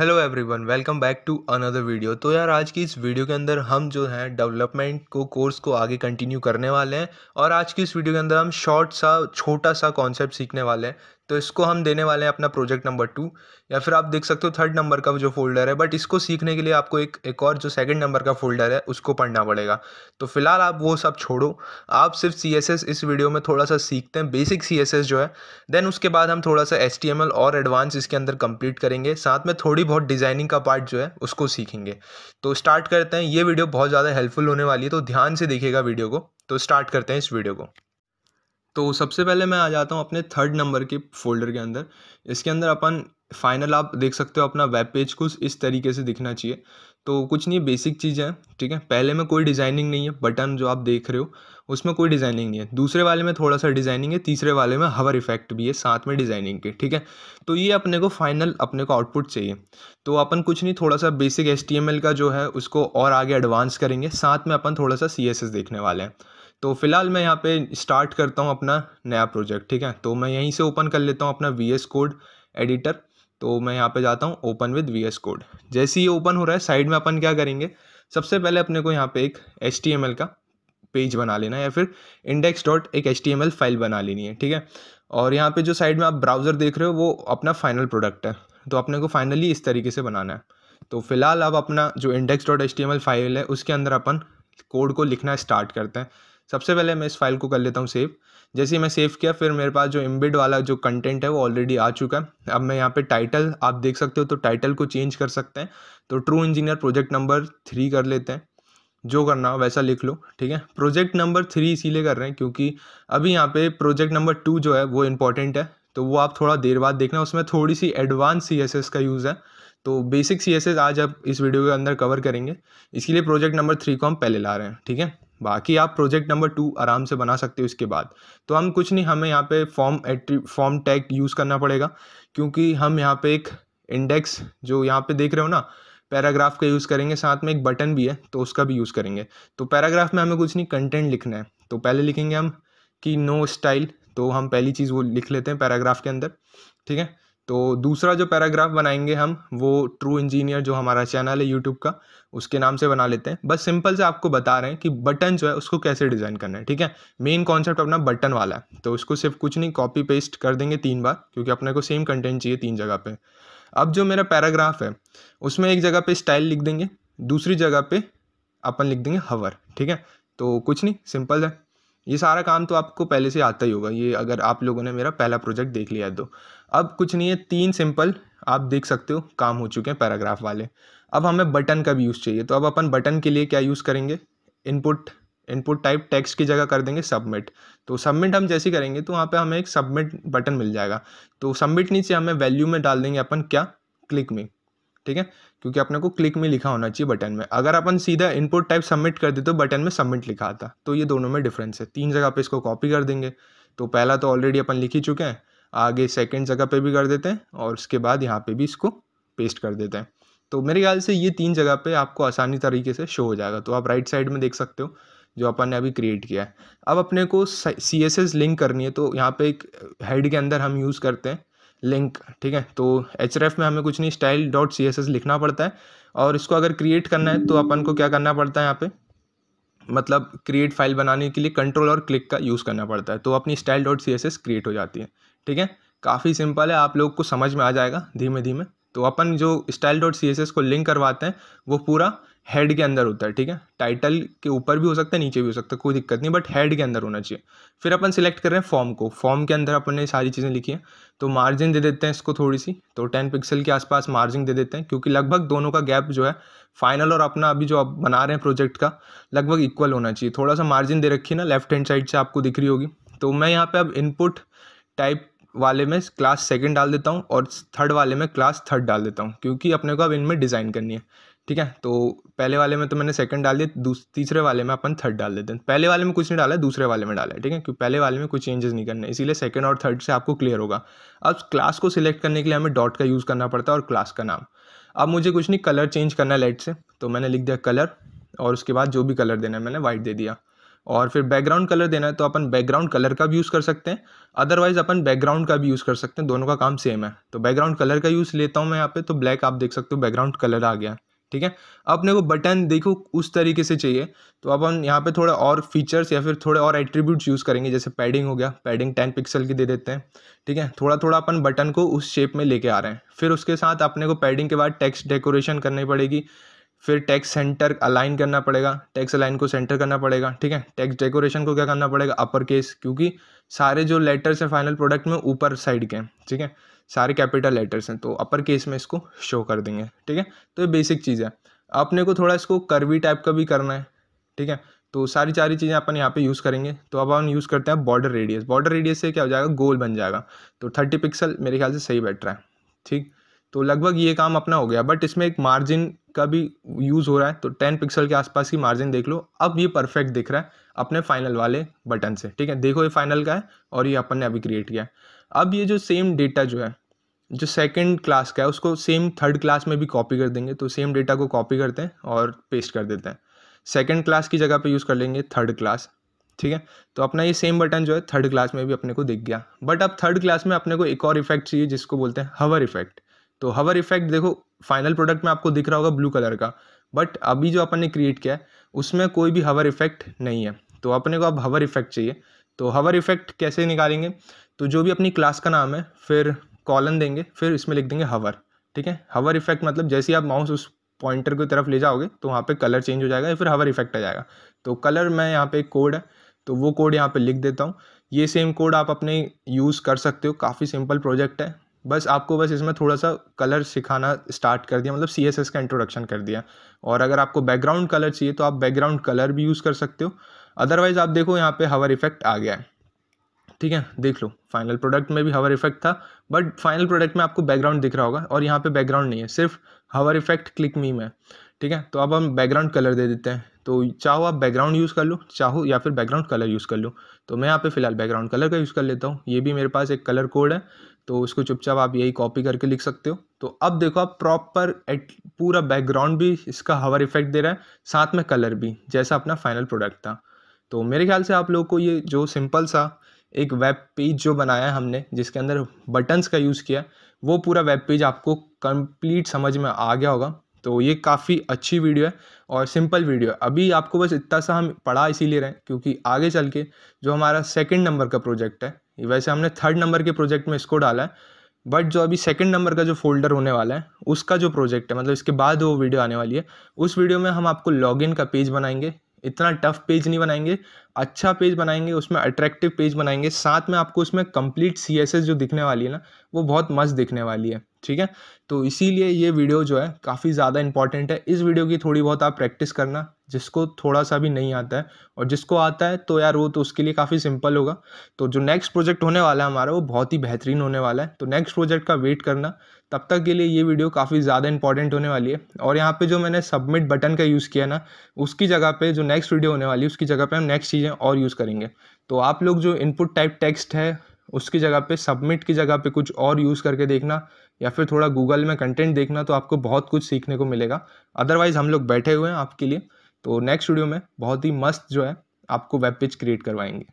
hello everyone welcome back to another video तो यार आज की इस वीडियो के अंदर हम जो है डेवलपमेंट को कोर्स को आगे कंटिन्यू करने वाले हैं और आज की इस वीडियो के अंदर हम शॉर्ट सा छोटा सा कॉन्सेप्ट सीखने वाले हैं तो इसको हम देने वाले हैं अपना प्रोजेक्ट नंबर टू या फिर आप देख सकते हो थर्ड नंबर का जो फोल्डर है बट इसको सीखने के लिए आपको एक एक और जो सेकंड नंबर का फोल्डर है उसको पढ़ना पड़ेगा तो फिलहाल आप वो सब छोड़ो आप सिर्फ सी इस वीडियो में थोड़ा सा सीखते हैं बेसिक सी जो है देन उसके बाद हम थोड़ा सा एस और एडवांस इसके अंदर कंप्लीट करेंगे साथ में थोड़ी बहुत डिज़ाइनिंग का पार्ट जो है उसको सीखेंगे तो स्टार्ट करते हैं ये वीडियो बहुत ज़्यादा हेल्पफुल होने वाली है तो ध्यान से देखिएगा वीडियो को तो स्टार्ट करते हैं इस वीडियो को तो सबसे पहले मैं आ जाता हूँ अपने थर्ड नंबर के फोल्डर के अंदर इसके अंदर अपन फाइनल आप देख सकते हो अपना वेब पेज कुछ इस तरीके से दिखना चाहिए तो कुछ नहीं बेसिक चीज़ें हैं ठीक है पहले में कोई डिज़ाइनिंग नहीं है बटन जो आप देख रहे हो उसमें कोई डिज़ाइनिंग नहीं है दूसरे वाले में थोड़ा सा डिज़ाइनिंग है तीसरे वाले में हवर इफेक्ट भी है साथ में डिज़ाइनिंग के ठीक है तो ये अपने को फाइनल अपने को आउटपुट चाहिए तो अपन कुछ नहीं थोड़ा सा बेसिक एस का जो है उसको और आगे एडवांस करेंगे साथ में अपन थोड़ा सा सी देखने वाले हैं तो फिलहाल मैं यहाँ पर स्टार्ट करता हूँ अपना नया प्रोजेक्ट ठीक है तो मैं यहीं से ओपन कर लेता हूँ अपना वी कोड एडिटर तो मैं यहाँ पे जाता हूँ ओपन विद वी कोड जैसे ही ओपन हो रहा है साइड में अपन क्या करेंगे सबसे पहले अपने को यहाँ पे एक एच का पेज बना लेना है या फिर इंडेक्स डॉट एक एच फाइल बना लेनी है ठीक है और यहाँ पे जो साइड में आप ब्राउज़र देख रहे हो वो अपना फाइनल प्रोडक्ट है तो अपने को फाइनली इस तरीके से बनाना है तो फिलहाल आप अपना जो इंडेक्स डॉट एच फाइल है उसके अंदर अपन कोड को लिखना स्टार्ट करते हैं सबसे पहले मैं इस फाइल को कर लेता हूँ सेव जैसे ही मैं सेव किया फिर मेरे पास जो इम्बिड वाला जो कंटेंट है वो ऑलरेडी आ चुका है अब मैं यहाँ पे टाइटल आप देख सकते हो तो टाइटल को चेंज कर सकते हैं तो true engineer project number three कर लेते हैं जो करना हो वैसा लिख लो ठीक है प्रोजेक्ट नंबर थ्री इसीलिए कर रहे हैं क्योंकि अभी यहाँ पे प्रोजेक्ट नंबर टू जो है वो इम्पॉर्टेंट है तो वो आप थोड़ा देर बाद देखना उसमें थोड़ी सी एडवांस सी का यूज़ है तो बेसिक सी आज आप इस वीडियो के अंदर कवर करेंगे इसीलिए प्रोजेक्ट नंबर थ्री को हम पहले ला रहे हैं ठीक है बाकी आप प्रोजेक्ट नंबर टू आराम से बना सकते हो इसके बाद तो हम कुछ नहीं हमें यहाँ पे form entry form tag use करना पड़ेगा क्योंकि हम यहाँ पे एक इंडेक्स जो यहाँ पे देख रहे हो ना पैराग्राफ का यूज़ करेंगे साथ में एक बटन भी है तो उसका भी यूज़ करेंगे तो पैराग्राफ में हमें कुछ नहीं कंटेंट लिखना है तो पहले लिखेंगे हम कि नो स्टाइल तो हम पहली चीज़ वो लिख लेते हैं पैराग्राफ के अंदर ठीक है तो दूसरा जो पैराग्राफ बनाएंगे हम वो ट्रू इंजीनियर जो हमारा चैनल है यूट्यूब का उसके नाम से बना लेते हैं बस सिंपल से आपको बता रहे हैं कि बटन जो है उसको कैसे डिज़ाइन करना है ठीक है मेन कॉन्सेप्ट अपना बटन वाला है तो उसको सिर्फ कुछ नहीं कॉपी पेस्ट कर देंगे तीन बार क्योंकि अपने को सेम कंटेंट चाहिए तीन जगह पर अब जो मेरा पैराग्राफ है उसमें एक जगह पर स्टाइल लिख देंगे दूसरी जगह पर अपन लिख देंगे हवर ठीक है तो कुछ नहीं सिंपल है ये सारा काम तो आपको पहले से आता ही होगा ये अगर आप लोगों ने मेरा पहला प्रोजेक्ट देख लिया है तो अब कुछ नहीं है तीन सिंपल आप देख सकते हो काम हो चुके हैं पैराग्राफ वाले अब हमें बटन का भी यूज़ चाहिए तो अब अपन बटन के लिए क्या यूज़ करेंगे इनपुट इनपुट टाइप टेक्स्ट की जगह कर देंगे सबमिट तो सबमिट हम जैसे करेंगे तो वहाँ पे हमें एक सबमिट बटन मिल जाएगा तो सबमिट नीचे हमें वैल्यू में डाल देंगे अपन क्या क्लिक में ठीक है क्योंकि अपने को क्लिक में लिखा होना चाहिए बटन में अगर अपन सीधा इनपुट टाइप सबमिट कर दे तो बटन में सबमिट लिखा आता तो ये दोनों में डिफरेंस है तीन जगह पे इसको कॉपी कर देंगे तो पहला तो ऑलरेडी अपन लिख ही चुके हैं आगे सेकेंड जगह पर भी कर देते हैं और उसके बाद यहाँ पे भी इसको पेस्ट कर देते हैं तो मेरे ख्याल से ये तीन जगह पर आपको आसानी तरीके से शो हो जाएगा तो आप राइट साइड में देख सकते हो जो अपन ने अभी क्रिएट किया है अब अपने को सी एस एस लिंक करनी है तो यहाँ पे एक हेड के अंदर हम यूज़ करते हैं लिंक ठीक है तो एच में हमें कुछ नहीं style dot C S S लिखना पड़ता है और इसको अगर क्रिएट करना है तो अपन को क्या करना पड़ता है यहाँ पे मतलब क्रिएट फाइल बनाने के लिए कंट्रोल और क्लिक का यूज़ करना पड़ता है तो अपनी style dot C S S create हो जाती है ठीक है काफ़ी सिंपल है आप लोग को समझ में आ जाएगा धीमे धीमे तो अपन जो style dot C S S को लिंक करवाते हैं वो पूरा हेड के अंदर होता है ठीक है टाइटल के ऊपर भी हो सकता है नीचे भी हो सकता है कोई दिक्कत नहीं बट हेड के अंदर होना चाहिए फिर अपन सिलेक्ट कर रहे हैं फॉर्म को फॉर्म के अंदर अपन ने सारी चीज़ें लिखी हैं तो मार्जिन दे देते हैं इसको थोड़ी सी तो टेन पिक्सल के आसपास मार्जिन दे देते हैं क्योंकि लगभग दोनों का गैप जो है फाइनल और अपना अभी जो आप बना रहे हैं प्रोजेक्ट का लगभग इक्वल होना चाहिए थोड़ा सा मार्जिन दे रखिए ना लेफ्ट हैंड साइड से आपको दिख रही होगी तो मैं यहाँ पर अब इनपुट टाइप वाले में क्लास सेकंड डाल देता हूँ और थर्ड वाले में क्लास थर्ड डाल देता हूँ क्योंकि अपने को अब इनमें डिज़ाइन करनी है ठीक है तो पहले वाले में तो मैंने सेकंड डाल दिया तीसरे वाले में अपन थर्ड डाल देते हैं पहले वाले में कुछ नहीं डाला दूसरे वाले में डाला है ठीक है क्योंकि पहले वाले में कुछ चेंजेस नहीं करने इसीलिए सेकंड और थर्ड से आपको क्लियर होगा अब क्लास को सिलेक्ट करने के लिए हमें डॉट का यूज़ करना पड़ता है और क्लास का नाम अब मुझे कुछ नहीं कलर चेंज करना है लाइट से तो मैंने लिख दिया कलर और उसके बाद जो भी कलर देना है मैंने वाइट दे दिया और फिर बैकग्राउंड कलर देना है तो अपन बैकग्राउंड कलर का भी यूज़ कर सकते हैं अदरवाइज अपन बैकग्राउंड का भी यूज़ कर सकते हैं दोनों का काम सेम है तो बैकग्राउंड कलर का यूज़ लेता हूँ मैं यहाँ पे तो ब्लैक आप देख सकते हो बैकग्राउंड कलर आ गया ठीक है अपने को बटन देखो उस तरीके से चाहिए तो अपन यहाँ पे थोड़ा और फीचर्स या फिर थोड़े और एट्रीब्यूट्स यूज़ करेंगे जैसे पैडिंग हो गया पैडिंग टेन पिक्सल की दे देते हैं ठीक है थोड़ा थोड़ा अपन बटन को उस शेप में लेके आ रहे हैं फिर उसके साथ अपने को पैडिंग के बाद टेक्स्ट डेकोरेशन करनी पड़ेगी फिर टैक्स सेंटर अलाइन करना पड़ेगा टैक्स अलाइन को सेंटर करना पड़ेगा ठीक है टैक्स डेकोरेशन को क्या करना पड़ेगा अपर केस क्योंकि सारे जो लेटर्स हैं फाइनल प्रोडक्ट में ऊपर साइड के हैं ठीक है सारे कैपिटल लेटर्स हैं तो अपर केस में इसको शो कर देंगे ठीक है तो ये बेसिक चीज़ है अपने को थोड़ा इसको करवी टाइप का भी करना है ठीक है तो सारी सारी चीज़ें अपन यहाँ पे यूज़ करेंगे तो अब हम यूज़ करते हैं बॉर्डर रेडियस बॉर्डर रेडियस से क्या हो जाएगा गोल बन जाएगा तो थर्टी पिक्सल मेरे ख्याल से सही बैठ रहा है ठीक तो लगभग ये काम अपना हो गया बट इसमें एक मार्जिन का भी यूज़ हो रहा है तो टेन पिक्सल के आसपास की मार्जिन देख लो अब ये परफेक्ट दिख रहा है अपने फाइनल वाले बटन से ठीक है देखो ये फाइनल का है और ये अपन ने अभी क्रिएट किया है अब ये जो सेम डेटा जो है जो सेकंड क्लास का है उसको सेम थर्ड क्लास में भी कॉपी कर देंगे तो सेम डेटा को कॉपी करते हैं और पेस्ट कर देते हैं सेकंड क्लास की जगह पे यूज़ कर लेंगे थर्ड क्लास ठीक है तो अपना ये सेम बटन जो है थर्ड क्लास में भी अपने को दिख गया बट अब थर्ड क्लास में अपने को एक और इफेक्ट चाहिए जिसको बोलते हैं हवर इफेक्ट तो हवर इफेक्ट देखो फाइनल प्रोडक्ट में आपको दिख रहा होगा ब्लू कलर का बट अभी जो अपन ने क्रिएट किया है उसमें कोई भी हवर इफेक्ट नहीं है तो अपने को अब हवर इफेक्ट चाहिए तो हवर इफेक्ट कैसे निकालेंगे तो जो भी अपनी क्लास का नाम है फिर कॉलन देंगे फिर इसमें लिख देंगे हवर ठीक है हवर इफेक्ट मतलब जैसे ही आप माउस उस पॉइंटर की तरफ ले जाओगे तो वहाँ पे कलर चेंज हो जाएगा या फिर हवर इफेक्ट आ जाएगा तो कलर में यहाँ पे एक कोड है तो वो कोड यहाँ पे लिख देता हूँ ये सेम कोड आप अपने यूज़ कर सकते हो काफ़ी सिंपल प्रोजेक्ट है बस आपको बस इसमें थोड़ा सा कलर सिखाना स्टार्ट कर दिया मतलब सी एस एस का इंट्रोडक्शन कर दिया और अगर आपको बैकग्राउंड कलर चाहिए तो आप बैकग्राउंड कलर भी यूज़ कर सकते हो अदरवाइज़ आप देखो यहाँ पे हवर इफेक्ट आ गया है ठीक है देख लो फाइनल प्रोडक्ट में भी हवर इफेक्ट था बट फाइनल प्रोडक्ट में आपको बैकग्राउंड दिख रहा होगा और यहाँ पे बैकग्राउंड नहीं है सिर्फ हवर इफेक्ट क्लिक मी में ठीक है तो अब हम बैकग्राउंड कलर दे देते हैं तो चाहो आप बैकग्राउंड यूज़ कर लो चाहो या फिर बैकग्राउंड कलर यूज़ कर लो तो मैं यहाँ पे फ़िलहाल बैकग्राउंड कलर का यूज़ कर लेता हूँ ये भी मेरे पास एक कलर कोड है तो उसको चुपचाप आप यही कॉपी करके लिख सकते हो तो अब देखो आप प्रॉपर एट पूरा बैकग्राउंड भी इसका हवर इफेक्ट दे रहा है साथ में कलर भी जैसा अपना फाइनल प्रोडक्ट था तो मेरे ख्याल से आप लोग को ये जो सिंपल सा एक वेब पेज जो बनाया हमने जिसके अंदर बटन्स का यूज़ किया वो पूरा वेब पेज आपको कंप्लीट समझ में आ गया होगा तो ये काफ़ी अच्छी वीडियो है और सिंपल वीडियो है अभी आपको बस इतना सा हम पढ़ा इसीलिए रहे क्योंकि आगे चल के जो हमारा सेकंड नंबर का प्रोजेक्ट है वैसे हमने थर्ड नंबर के प्रोजेक्ट में इसको डाला है बट जो अभी सेकंड नंबर का जो फोल्डर होने वाला है उसका जो प्रोजेक्ट है मतलब इसके बाद वो वीडियो आने वाली है उस वीडियो में हम आपको लॉग का पेज बनाएंगे इतना टफ पेज नहीं बनाएंगे अच्छा पेज बनाएंगे उसमें अट्रैक्टिव पेज बनाएंगे साथ में आपको उसमें कंप्लीट सी जो दिखने वाली है ना वो बहुत मस्त दिखने वाली है ठीक है तो इसीलिए ये वीडियो जो है काफ़ी ज़्यादा इंपॉर्टेंट है इस वीडियो की थोड़ी बहुत आप प्रैक्टिस करना जिसको थोड़ा सा भी नहीं आता है और जिसको आता है तो यार वो तो उसके लिए काफ़ी सिंपल होगा तो जो नेक्स्ट प्रोजेक्ट होने वाला है हमारा वो बहुत ही बेहतरीन होने वाला है तो नेक्स्ट प्रोजेक्ट का वेट करना तब तक के लिए ये वीडियो काफ़ी ज़्यादा इंपॉर्टेंट होने वाली है और यहाँ पे जो मैंने सबमिट बटन का यूज़ किया ना उसकी जगह पर जो नेक्स्ट वीडियो होने वाली है उसकी जगह पे हम नेक्स्ट चीज़ें और यूज़ करेंगे तो आप लोग जो इनपुट टाइप टेक्स्ट है उसकी जगह पर सबमिट की जगह पर कुछ और यूज़ करके देखना या फिर थोड़ा गूगल में कंटेंट देखना तो आपको बहुत कुछ सीखने को मिलेगा अदरवाइज़ हम लोग बैठे हुए हैं आपके लिए तो नेक्स्ट वीडियो में बहुत ही मस्त जो है आपको वेब पेज क्रिएट करवाएंगे